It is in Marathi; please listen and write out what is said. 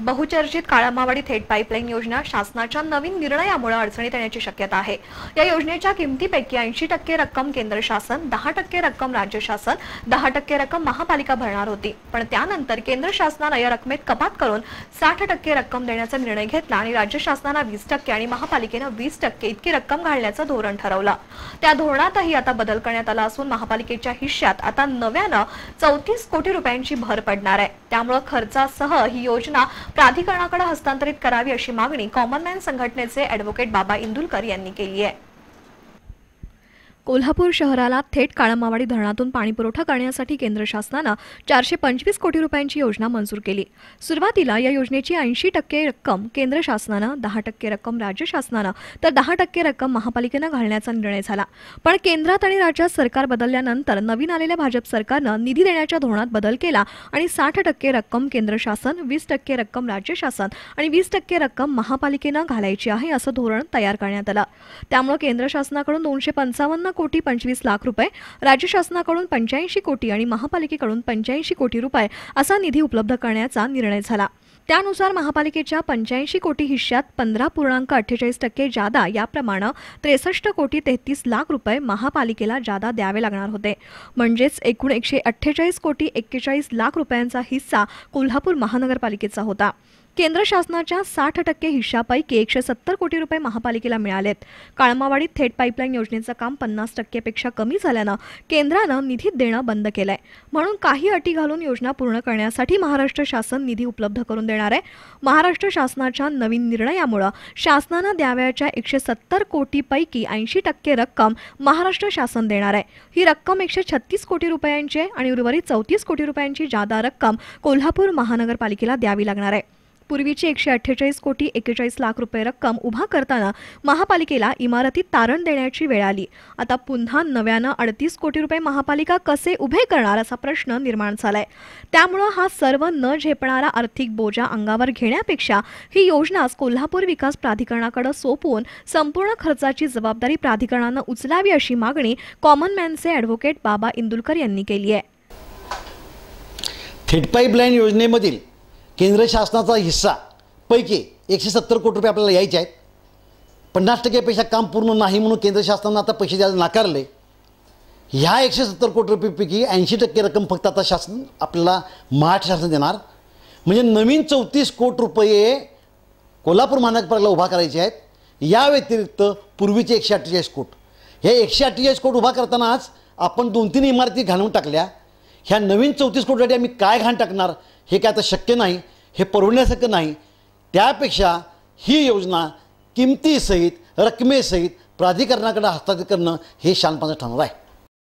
बहुचर्चित काळामावाडी थेट पाईपलाईन योजना शासनाच्या नवीन निर्णयामुळे अडचणीत येण्याची शक्यता आहे या योजनेच्या किमतीपैकी ऐंशी टक्के रक्कम केंद्र शासन दहा टक्के रक्कम राज्य शासन दहा टक्के रक्कम महापालिका भरणार होती पण त्यानंतर केंद्र शासनानं या रकमेत कपात करून साठ टक्के रक्कम देण्याचा निर्णय घेतला आणि राज्य शासनाला वीस टक्के आणि महापालिकेनं वीस टक्के इतकी रक्कम घालण्याचं धोरण ठरवलं त्या धोरणातही आता बदल करण्यात आला असून महापालिकेच्या हिश्श्यात आता नव्यानं चौतीस कोटी रुपयांची भर पडणार आहे त्यामुळे खर्चासह ही योजना प्राधिकरणाकडे हस्तांतरित करावी अशी मागणी कॉमनमॅन संघटनेचे ऍडव्होकेट बाबा इंदुलकर यांनी केली आहे कोल्हापूर शहराला थेट काळमावाडी धरणातून पाणीपुरवठा करण्यासाठी केंद्र शासनानं चारशे पंचवीस कोटी रुपयांची योजना मंजूर केली सुरुवातीला या योजनेची ऐंशी टक्के रक्कम केंद्र शासनानं दहा टक्के रक्कम राज्य शासनानं तर दहा टक्के रक्कम महापालिकेनं घालण्याचा निर्णय झाला पण केंद्रात आणि राज्यात सरकार बदलल्यानंतर नवीन आलेल्या भाजप सरकारनं निधी देण्याच्या धोरणात बदल केला आणि साठ टक्के रक्कम केंद्र शासन वीस टक्के रक्कम राज्य शासन आणि वीस टक्के रक्कम महापालिकेनं घालायची आहे असं धोरण तयार करण्यात आलं त्यामुळे केंद्र शासनाकडून दोनशे पंचावन्न कोटी पंचवीस लाख रुपये राज्य शासनाकडून पंच्याऐंशी कोटी आणि महापालिकेकडून पंच्याऐंशी कोटी रुपये असा निधी उपलब्ध करण्याचा निर्णय झाला त्यानुसार महापालिकेच्या पंच्याऐंशी कोटी हिश्श्यात पंधरा पूर्णांक अठ्ठेचाळीस टक्के जादा याप्रमाणे त्रेसष्ट कोटी तेहतीस लाख रुपये महापालिकेला जादा द्यावे लागणार होते म्हणजेच एकूण एकशे अठ्ठेचाळीस कोटी एक्केचाळीस लाख रुपयांचा हिस्सा कोल्हापूर महानगरपालिकेचा होता केंद्र शासनाच्या साठ टक्के हिश्श्यापैकी एकशे सत्तर कोटी रुपये महापालिकेला मिळालेत काळमावाडीत थेट पाईपलाईन योजनेचं काम पन्नास टक्केपेक्षा कमी झाल्यानं केंद्रानं निधी देणं बंद केलंय म्हणून काही अटी घालून योजना पूर्ण करण्यासाठी महाराष्ट्र शासन निधी उपलब्ध करून देणार आहे महाराष्ट्र शासनाच्या नवीन निर्णयामुळं शासनानं द्याव्याच्या एकशे सत्तर कोटीपैकी ऐंशी टक्के रक्कम महाराष्ट्र शासन देणार आहे ही रक्कम एकशे छत्तीस कोटी रुपयांची आणि उर्वरित चौतीस कोटी रुपयांची जादा रक्कम कोल्हापूर महानगरपालिकेला द्यावी लागणार आहे पूर्वीची एकशे अठ्ठेचाळीस कोटी एकेचाळीस लाख रुपये रक्कम उभा करताना महापालिकेला इमारतीत तारण देण्याची वेळ आली आता पुन्हा नव्यानं अडतीस कोटी रुपये महापालिका कसे उभे करणार असा प्रश्न निर्माण झालाय त्यामुळं हा सर्व न झेपणारा आर्थिक बोजा अंगावर घेण्यापेक्षा ही योजनाच कोल्हापूर विकास प्राधिकरणाकडे सोपवून संपूर्ण खर्चाची जबाबदारी प्राधिकरणानं उचलावी अशी मागणी कॉमन मॅनचे ॲडव्होकेट बाबा इंदुलकर यांनी केली आहे थेट पाईपलाईन योजनेमधील केंद्र शासनाचा हिस्सा पैकी एकशे सत्तर कोटी रुपये आपल्याला यायचे आहेत पन्नास टक्केपेक्षा काम पूर्ण नाही म्हणून केंद्र शासनानं आता पैसे द्यायला नाकारले ह्या एकशे सत्तर कोटी रुपयेपैकी ऐंशी टक्के रक्कम फक्त आता शासन आपल्याला महाराष्ट्र शासन देणार म्हणजे नवीन चौतीस कोटी रुपये कोल्हापूर महानगरपालिकेला उभा करायचे आहेत या व्यतिरिक्त पूर्वीचे एकशे अठ्ठेचाळीस कोट हे एकशे अठ्ठेचाळीस कोट उभा करतानाच आपण दोन तीन इमारती घालून टाकल्या ह्या नवीन चौतीस कोटीसाठी आम्ही काय घाण टाकणार हे काय आता शक्य नाही हे परवडण्यासारखं नाही त्यापेक्षा ही योजना किमतीसहित रकमेसहित प्राधिकरणाकडे हस्तांतरित करणं हे शानपणाचं ठरणार आहे